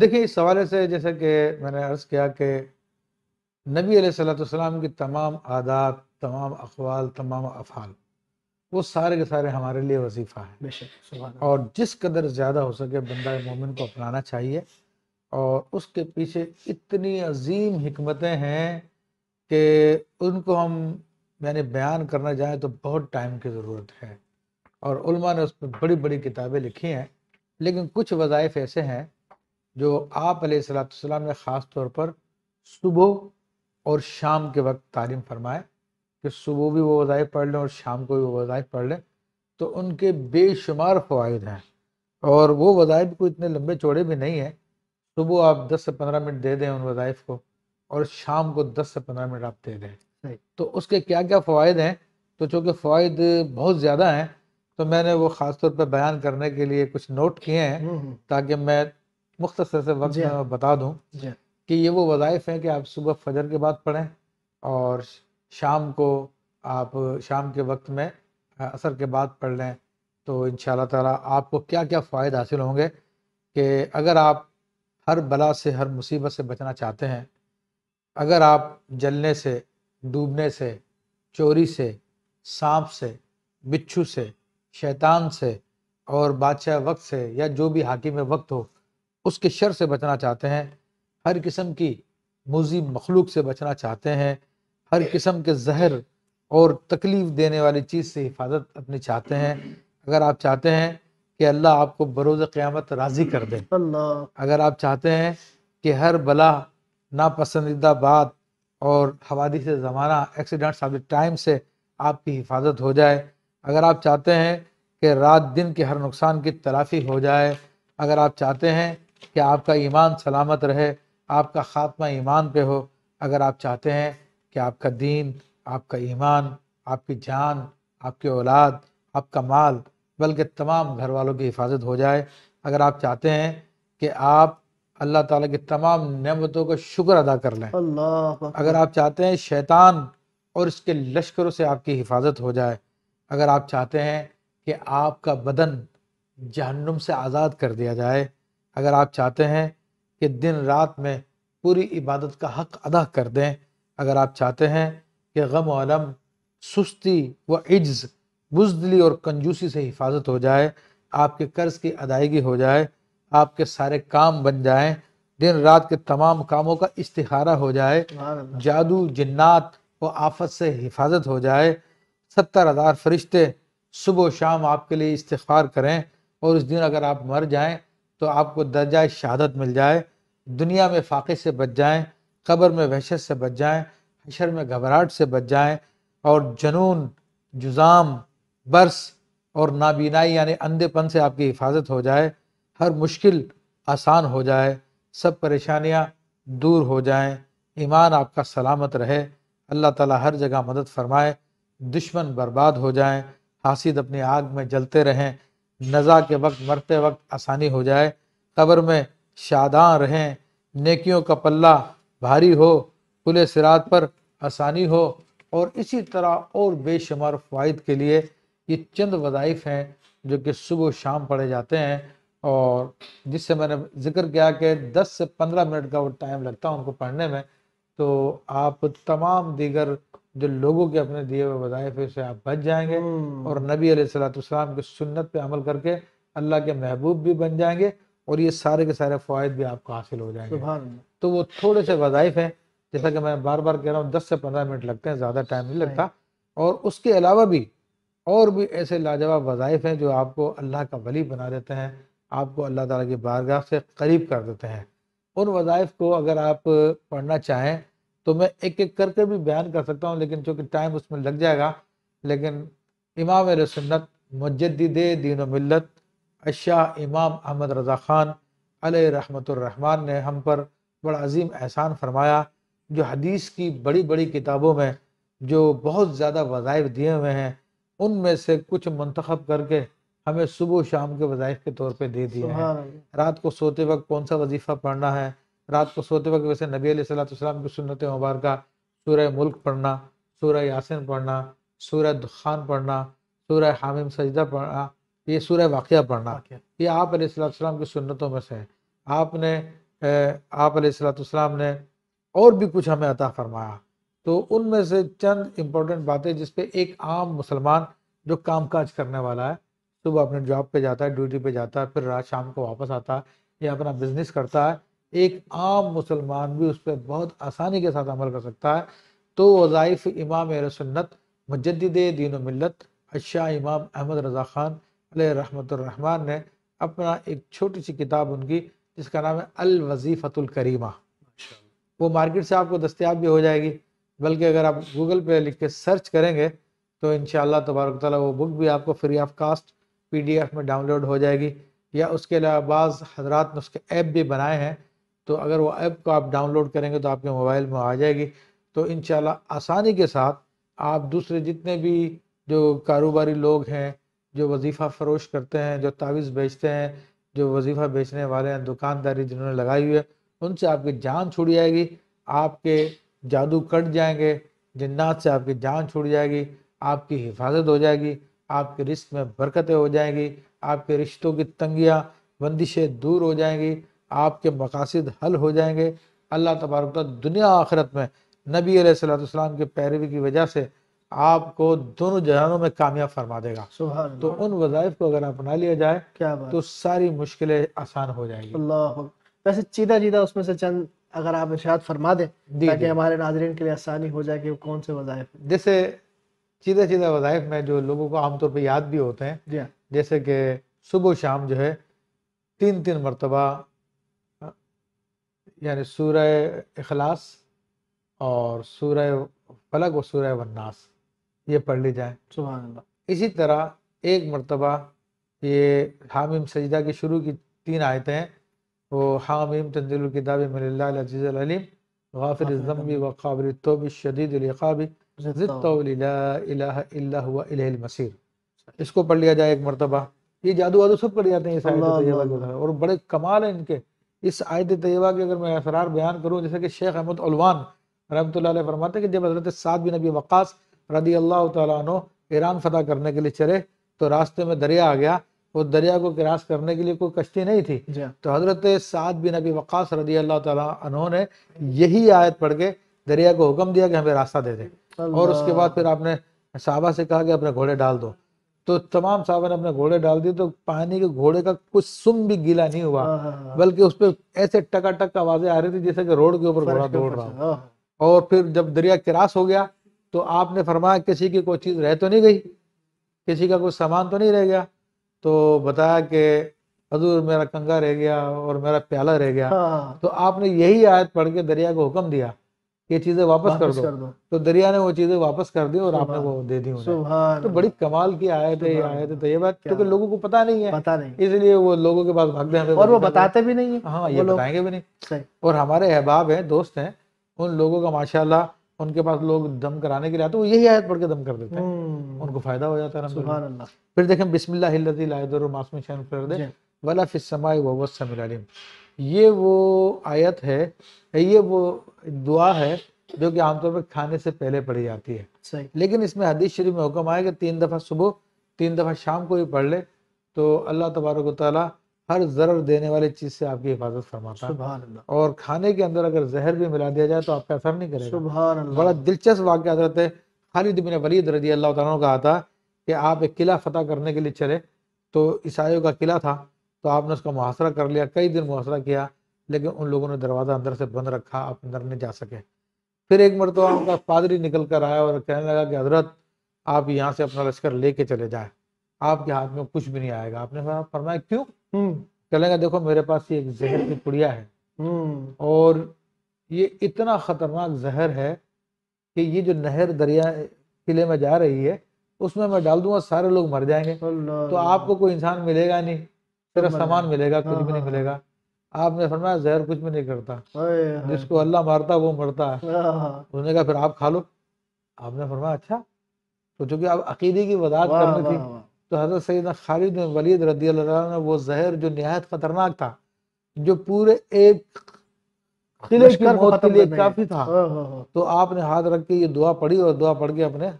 देखिए इस हवाले से जैसे कि मैंने अर्ज़ किया कि नबी सलाम की तमाम आदात तमाम अखवाल तमाम अफ़ाल वो सारे के सारे हमारे लिए वजीफ़ा है और जिस कदर ज़्यादा हो सके बंदा मोमिन को अपनाना चाहिए और उसके पीछे इतनी अजीम हमतें हैं कि उनको हम यानी बयान करना चाहें तो बहुत टाइम की ज़रूरत है और ने उस पर बड़ी बड़ी किताबें लिखी हैं लेकिन कुछ वज़ाइफ ऐसे हैं जो आप सलाम ने ख़ास तौर पर सुबह और शाम के वक्त तालीम फरमाए कि सुबह भी वो वज़ाइफ पढ़ लें और शाम को भी वो वज़ाइफ पढ़ लें तो उनके बेशुमार फ़वाद हैं और वो वज़ाइफ को इतने लंबे चौड़े भी नहीं हैं सुबह आप 10 से 15 मिनट दे दें उन वज़ाइफ को और शाम को 10 से 15 मिनट आप दे दें तो उसके क्या क्या फ़वाद हैं तो चूँकि फ़वाद बहुत ज़्यादा हैं तो मैंने वो ख़ास तौर पर बयान करने के लिए कुछ नोट किए हैं हम्म, हम्म। ताकि मैं मुख्तर से वक्त बता दूँ कि ये वो वज़ाइफ हैं कि आप सुबह फजर के बाद पढ़ें और शाम को आप शाम के वक्त में असर के बाद पढ़ लें तो इन ताला आपको क्या क्या फ़ायदे हासिल होंगे कि अगर आप हर बला से हर मुसीबत से बचना चाहते हैं अगर आप जलने से डूबने से चोरी से सांप से बिच्छू से शैतान से और बादशाह वक्त से या जो भी हाकिम वक्त हो उसके शर से बचना चाहते हैं हर किस्म की मुजी मखलूक से बचना चाहते हैं हर किस्म के जहर और तकलीफ़ देने वाली चीज़ से हिफाजत अपनी चाहते हैं अगर आप चाहते हैं कि अल्लाह आपको बरोज़ क़्यामत राज़ी कर दे अगर आप चाहते हैं कि हर भला नापसंदीदा बात और हवादी से ज़माना एक्सीडेंट ऑफ टाइम से आपकी हिफाजत हो जाए अगर आप चाहते हैं कि रात दिन के हर नुकसान की तलाफी हो जाए अगर आप चाहते हैं कि आपका ईमान सलामत रहे आपका ख़ात्मा ईमान पे हो अगर आप चाहते हैं कि आपका दीन आपका ईमान आपकी जान आपकी औलाद आपका माल बल्कि तमाम घर वालों की हिफाजत हो जाए अगर आप चाहते हैं कि आप अल्लाह ताला की तमाम नेमतों का शुक्र अदा कर लें अगर आप चाहते हैं शैतान और इसके लश्करों से आपकी हिफाजत हो जाए अगर आप चाहते हैं कि आपका बदन जहन्नुम से आज़ाद कर दिया जाए अगर आप चाहते हैं कि दिन रात में पूरी इबादत का हक अदा कर दें अगर आप चाहते हैं कि गम वम सुस्ती व इज्ज़ बुजदली और कंजूसी से हिफाजत हो जाए आपके कर्ज की अदायगी हो जाए आपके सारे काम बन जाएं दिन रात के तमाम कामों का इस्तारा हो जाए जादू जन्नात व आफत से हिफाजत हो जाए सत्तर हज़ार फरिश्ते सुबह शाम आपके लिए इस्तार करें और उस दिन अगर आप मर जाएं तो आपको दर्जा शहादत मिल जाए दुनिया में फाक़े से बच जाएं कब्र में वहशत से बच जाएं हशर में घबराहट से बच जाएं और जनून जुज़ाम बर्स और नाबीनाई यानी अंधेपन से आपकी हिफाजत हो जाए हर मुश्किल आसान हो जाए सब परेशानियां दूर हो जाएं ईमान आपका सलामत रहे अल्लाह ताला हर जगह मदद फरमाए दुश्मन बर्बाद हो जाएं हासिद अपनी आग में जलते रहें नज़ा के वक्त मरते वक्त आसानी हो जाए कब्र में शादां रहें नेकियों का पल्ला भारी हो खुले सिरात पर आसानी हो और इसी तरह और बेशुमार फायद के लिए ये चंद वज़ाइफ हैं जो कि सुबह शाम पढ़े जाते हैं और जिससे मैंने जिक्र किया कि 10 से 15 मिनट का वो टाइम लगता है उनको पढ़ने में तो आप तमाम दीगर जो लोगों के अपने दिए हुए वजायफे से आप बच जाएंगे हम्म। और नबी सलाम की सुन्नत पे अमल करके अल्लाह के महबूब भी बन जाएंगे और ये सारे के सारे फ़वाद भी आपको हासिल हो जाएंगे तो वो थोड़े से वजायफ हैं जैसा कि मैं बार बार कह रहा हूँ दस से पंद्रह मिनट लगते हैं ज़्यादा टाइम नहीं लगता और उसके अलावा भी और भी ऐसे लाजवाब वजायफ हैं जो आपको अल्लाह का वली बना देते हैं आपको अल्लाह ताला की बारगाह से करीब कर देते हैं उन वजायफ को अगर आप पढ़ना चाहें तो मैं एक एक करके भी बयान कर सकता हूँ लेकिन चूंकि टाइम उसमें लग जाएगा लेकिन इमाम सुन्नत मजद दीन मिलत अशा इमाम अहमद रज़ा ख़ान रहमान ने हम पर बड़ा अजीम एहसान फरमाया जो हदीस की बड़ी बड़ी किताबों में जो बहुत ज़्यादा वज़ाइफ दिए हुए हैं उनमें से कुछ मंतखब करके हमें सुबह शाम के वज़ाइफ के तौर पर दे दिए हैं रात को सोते वक्त कौन सा वजीफ़ा पढ़ना है रात को सोते वक्त वैसे नबी सलाम की सुनत मुबारक सूर्य मुल्क पढ़ना सूर्य यासिन पढ़ना सूर्य दुखान पढ़ना सूर्य हामिम सजदा पढ़ना ये सूर्य वाक़ पढ़ना ये आप सलाम की सुन्नतों में से है आपने आप सलाम ने और भी कुछ हमें अता फरमाया तो उनमें से चंद इम्पोर्टेंट बातें जिस पे एक आम मुसलमान जो काम काज करने वाला है सुबह अपने जॉब पे जाता है ड्यूटी पे जाता है फिर रात शाम को वापस आता है या अपना बिजनेस करता है एक आम मुसलमान भी उस पर बहुत आसानी के साथ अमल कर सकता है तो वज़ाइफ इमाम सुन्नत मजद दीन मिलत अशा इमाम अहमद रज़ा ख़ान रहमतरहमान ने अपना एक छोटी सी किताब उनकी जिसका नाम है अल वजीफ़तुल करीमा वो मार्केट से आपको दस्तियाब भी हो जाएगी बल्कि अगर आप गूगल पे लिख के सर्च करेंगे तो इन तबारक ताली वो बुक भी आपको फ्री ऑफ कास्ट पीडीएफ में डाउनलोड हो जाएगी या उसके अलावा बाज़ हजरात ने उसके ऐप भी बनाए हैं तो अगर वो ऐप को आप डाउनलोड करेंगे तो आपके मोबाइल में आ जाएगी तो इन आसानी के साथ आप दूसरे जितने भी जो कारोबारी लोग हैं जो वजीफ़ा फरोश करते हैं जो तावीज़ बेचते हैं जो वजीफ़ा बेचने वाले हैं दुकानदारी जिन्होंने लगाई हुई है उनसे आपकी जान छूट जाएगी आपके जादू कट जाएंगे जन्नात से आपकी जान छूट जाएगी आपकी हिफाजत हो जाएगी आपके रिस्क में बरकतें हो जाएंगी आपके रिश्तों की तंगियाँ बंदिशें दूर हो जाएंगी आपके मकासद हल हो जाएंगे अल्लाह तबारक दुनिया आखिरत में नबी सलाम के पैरवी की वजह से आपको दोनों जहानों में कामयाब फरमा देगा तो उन वजायफ को अगर अपना लिया जाए क्या बात? तो सारी मुश्किलें आसान हो जाएगी अल्लाह वैसे चीदा जीदा उसमें से चंद अगर आप इशाद फरमा दें ताकि हमारे नाजरन के लिए आसानी हो जाए कि कौन से वजायफ जैसे चीदा चीदा वज़ाइफ में जो लोगों को आमतौर पर याद भी होते हैं हाँ। जैसे कि सुबह शाम जो है तीन तीन मरतबा यानी सूर अखलास और सूरह फलक व सूरह वन्नास ये पढ़ ली जाए सुबह इसी तरह एक मरतबा ये हामिम सजदा की शुरू की तीन आयतें हैं वो हामिम तंजिल किताब मिलज़ीज़ीम गाफिर ज़म्बी व तोब इसको पढ़ लिया जाए एक मरतबा ये जादू वादू सब पढ़ जाते हैं और बड़े कमाल हैं इनके इस आयत तयबा की अगर मैं असरार बयान करूँ जैसे कि शेख अहमद अलवान रहमत फरमाते कि जब हजरत सात बिन नबी वक़ास रदी अल्लाह तु ईरान फतह करने के लिए चले तो रास्ते में दरिया आ गया उस दरिया को क्रास करने के लिए कोई कश्ती नहीं थी हाँ। तो हजरत सात बिन नबी वक़ास रदी अल्लाह तु ने यही आयत पढ़ के दरिया को हुक्म दिया कि हमें रास्ता दे दे और उसके बाद फिर आपने साहबा से कहा कि अपने घोड़े डाल दो तो तमाम साहब ने अपने घोड़े डाल दिए तो पानी के घोड़े का कुछ सुम भी गीला नहीं हुआ हाँ, हाँ, हाँ। बल्कि उस पर ऐसे टकाटक आवाजें आ रही थी जैसे कि रोड के ऊपर घोड़ा दौड़ रहा और फिर जब दरिया क्रास हो गया तो आपने फरमाया किसी की कोई चीज़ रह तो नहीं गई किसी का कोई सामान तो नहीं रह गया तो बताया कि हजूर मेरा कंगा रह गया और मेरा प्याला रह गया तो आपने यही आयत पढ़ के दरिया को हुक्म दिया ये चीजें वापस वापस कर दो, कर दो तो दरिया ने वो चीजें वापस कर दी और आपने वो दे दी तो बड़ी कमाल की आए थे आए थे तो ये बात क्योंकि लोगों को पता नहीं है पता नहीं इसलिए वो लोगों के पास भागते हैं और वो बताते भी नहीं है हाँ ये बताएंगे भी नहीं और हमारे अहबाब है दोस्त हैं उन लोगों का माशाला उनके पास लोग दम कराने के लिए आते वो यही आयत पढ़ के दम कर देते हैं हम्म। उनको फायदा हो जाता है फिर देखें बिस्मिल्लाह मासूम शैन वला फिसमाई वसमिल ये वो आयत है ये वो दुआ है जो कि आमतौर पर खाने से पहले पढ़ी जाती है लेकिन इसमें हदीस शरीफ में हुक्म आया कि तीन दफ़ा सुबह तीन दफ़ा शाम को भी पढ़ ले तो अल्लाह तबारक ताली हर जरर देने वाली चीज से आपकी हिफाजत फरमाता है और खाने के अंदर अगर जहर भी मिला दिया जाए तो आपका असर नहीं करेगा बड़ा दिलचस्प वाक्य हजरत है खालिद बिन वलीद रजी अल्लाह तह कहा था कि आप एक किला फतेह करने के लिए चले तो ईसाइयों का किला था तो आपने उसका मुहासरा कर लिया कई दिन मुहासरा किया लेकिन उन लोगों ने दरवाज़ा अंदर से बंद रखा आप अंदर नहीं जा सके फिर एक मरतबा उनका पादरी निकल कर आया और कहने लगा कि हजरत आप यहाँ से अपना लश्कर लेके चले जाए आपके हाथ में कुछ भी नहीं आएगा आपने फरमाया क्यों हम्म। कहेंगे देखो मेरे पास ये एक जहर की पुड़िया है हम्म। और ये इतना खतरनाक जहर है कि ये जो नहर दरिया किले में जा रही है उसमें मैं डाल दूंगा सारे लोग मर जाएंगे तो आपको कोई इंसान मिलेगा नहीं सिर्फ सामान मिलेगा कुछ भी हाँ, नहीं हाँ, मिलेगा हाँ। आपने फरमाया जहर कुछ भी नहीं करता जिसको अल्लाह मारता वो मरता है उन्होंने कहा फिर आप खा लो आपने फरमाया अच्छा तो चूंकि आप अकीदे की वजाहत करनी थी तो हजरत सैद खालिद वलीद रदी ने वो जहर जो नहायत खतरनाक था जो पूरे एक किले की मौत के लिए काफी था तो आपने हाथ रख के ये दुआ पड़ी और दुआ पढ़ के अपने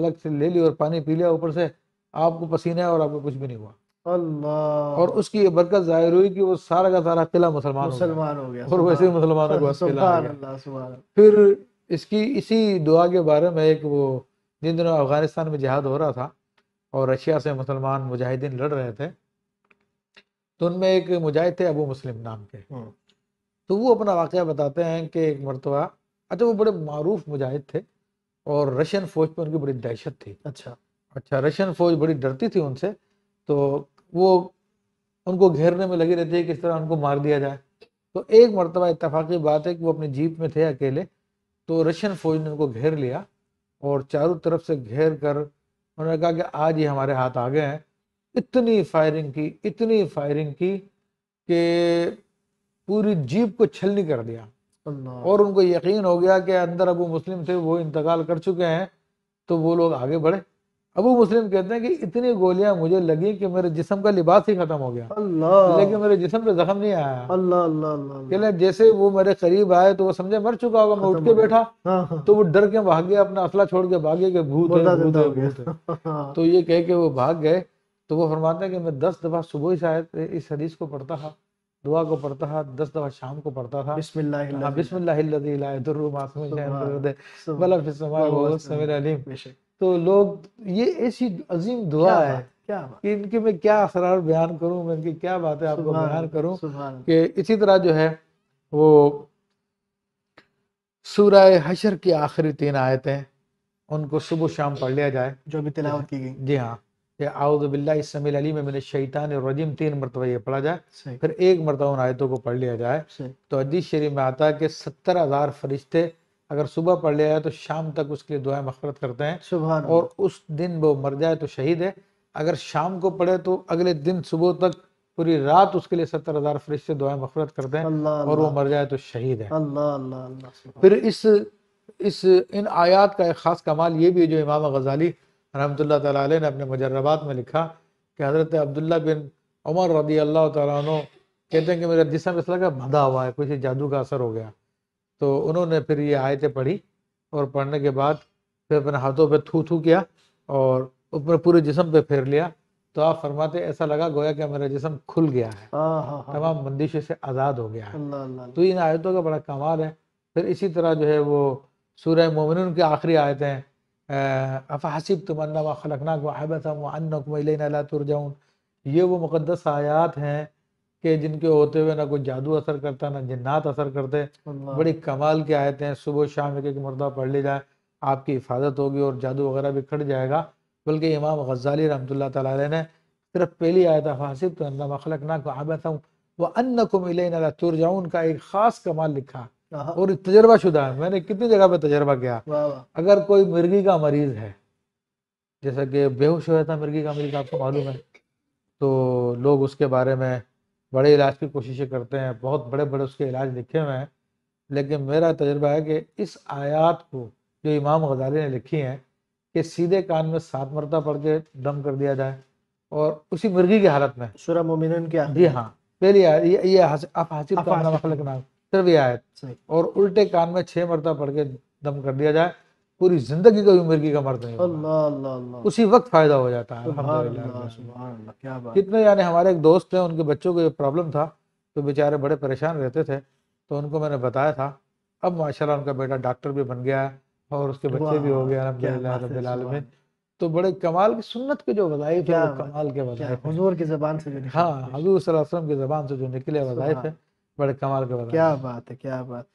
अलग से ले ली और पानी पी लिया ऊपर से आपको पसीना है और आपको कुछ भी नहीं हुआ अल्लाह और उसकी बरकत जाहिर हुई कि वो सारा का सारा किला मुसलमान मुसलमान हो गया और वैसे मुसलमानों को फिर इसकी इसी दुआ के बारे में एक वो जिन दिनों अफगानिस्तान में जिहाद हो रहा था और रशिया से मुसलमान मुजाहिदीन लड़ रहे थे तो उनमें एक मुजाहिद थे अबू मुस्लिम नाम के हम्म। तो वो अपना वाक़ बताते हैं कि एक मरतबा अच्छा वो बड़े मरूफ मुजाहिद थे और रशियन फ़ौज पर उनकी बड़ी दहशत थी अच्छा अच्छा रशियन फ़ौज बड़ी डरती थी उनसे तो वो उनको घेरने में लगी रहती है किस तरह उनको मार दिया जाए तो एक मरतबा इतफाक़ी बात है कि वो अपनी जीप में थे अकेले तो रशियन फौज ने उनको घेर लिया और चारों तरफ से घेर कर उन्होंने कहा कि आज ही हमारे हाथ आ गए हैं इतनी फायरिंग की इतनी फायरिंग की कि पूरी जीप को छलनी कर दिया और उनको यकीन हो गया कि अंदर अबू मुस्लिम थे वो इंतकाल कर चुके हैं तो वो लोग आगे बढ़े अबू मुस्लिम कहते हैं कि इतनी गोलियां मुझे लगी कि मेरे जिसम का लिबास ही खत्म हो गया लेकिन मेरे जिसम पे जख्म नहीं आया अल्लाह अल्लाह अल्लाह जैसे वो मेरे करीब आए तो वो समझे मर चुका होगा मैं उठ के बैठा हाँ, हाँ। तो वो डर के भाग गया अपना असला छोड़ के भाग गया भूत हाँ। भूत तो ये कह के वो भाग गए तो वो फरमाते हैं कि मैं दस दफा सुबह ही शायद इस हदीस को पढ़ता था दुआ को पढ़ता था दस दफा शाम को पढ़ता था बिस्मिल्लाह बिस्मिल्लाह तो लोग ये ऐसी अजीम दुआ है क्या कि इनके मैं क्या असरार बयान करूं मैं इनकी क्या बातें आपको बयान करूं कि इसी तरह जो है वो सूरह हशर की आखिरी तीन आयतें उनको सुबह शाम पढ़ लिया जाए जो भी तिलावत की गई जी हाँ आउदबिल्लामिल अली में मैंने शैतान रजीम तीन मरतबा ये पढ़ा जाए फिर एक मरतबा उन आयतों को पढ़ लिया जाए तो अजीज शरीफ में आता है कि सत्तर हज़ार फरिश्ते अगर सुबह पढ़ लिया जाए तो शाम तक उसके लिए दुआएं मफरत करते हैं और उस दिन वो मर जाए तो शहीद है अगर शाम को पढ़े तो अगले दिन सुबह तक पूरी रात उसके लिए सत्तर हजार से दुआ मफरत करते हैं और वो मर जाए तो शहीद है फिर इस इस इन आयात का एक ख़ास कमाल ये भी है जो इमाम गजाली रहमत ने अपने मुजर्रबात में लिखा कि हज़रत अब्दुल्ला बिन उमर रदी अल्लाह तु कहते हैं कि मेरा जिसम इस लगा भदा हुआ है कुछ जादू का असर हो गया तो उन्होंने फिर ये आयतें पढ़ी और पढ़ने के बाद फिर अपने हाथों पे थू थू किया और ऊपर पूरे जिसम पे फेर लिया तो आप फरमाते ऐसा लगा गोया कि मेरा जिसम खुल गया है हाँ, हाँ, हाँ। तमाम बंदिशे से आज़ाद हो गया है तो इन आयतों का बड़ा कमाल है फिर इसी तरह जो है वो सूर्य मोमिन की आखिरी आयतें अफहसिब तुमन्ना खलकनाक वाहब वन ये वो मुक़दस आयात हैं कि जिनके होते हुए ना कोई जादू असर करता ना जिन्नात असर करते बड़ी कमाल के आयतें हैं सुबह शाम एक एक मुर्दा पढ़ ली जाए आपकी हिफाजत होगी और जादू वगैरह भी खट जाएगा बल्कि इमाम गजाली रहमत ताली ने सिर्फ पहली आयत हासिब तो अन्ना मखलक ना आबत हूँ वह अन्न को मिले ना तुर जाऊँ उनका एक ख़ास कमाल लिखा और तजर्बा शुदा है मैंने कितनी जगह पर तजर्बा किया अगर कोई मिर्गी का मरीज़ है जैसा कि बेहोश हो जाता मिर्गी का मरीज आपको मालूम है तो लोग उसके बारे में बड़े इलाज की कोशिशें करते हैं बहुत बड़े बड़े उसके इलाज लिखे हुए हैं लेकिन मेरा तजर्बा है कि इस आयात को जो इमाम गजाली ने लिखी है कि सीधे कान में सात मरता पढ़ के दम कर दिया जाए और उसी मुर्गी की हालत में सूर्य मोमिन के जी हाँ पहली ये, ये आप हासिब नाम सिर्फ ये आयत और उल्टे कान में छः मरता पढ़ के दम कर दिया जाए पूरी जिंदगी कभी मुर्गी का मर्द नहीं अल्लाह उसी वक्त फायदा हो जाता है कितने यानी हमारे एक दोस्त थे उनके बच्चों को ये प्रॉब्लम था तो बेचारे बड़े परेशान रहते थे तो उनको मैंने बताया था अब माशाल्लाह उनका बेटा डॉक्टर भी बन गया और उसके बच्चे भी हो गए अलहमदिल्लामिन तो बड़े कमाल की सुन्नत के जो वजायफ है कमाल के वजायफ हजूर की जबान से जो निकले हाँ, वजायफ है बड़े कमाल के वजायफ क्या बात है क्या बात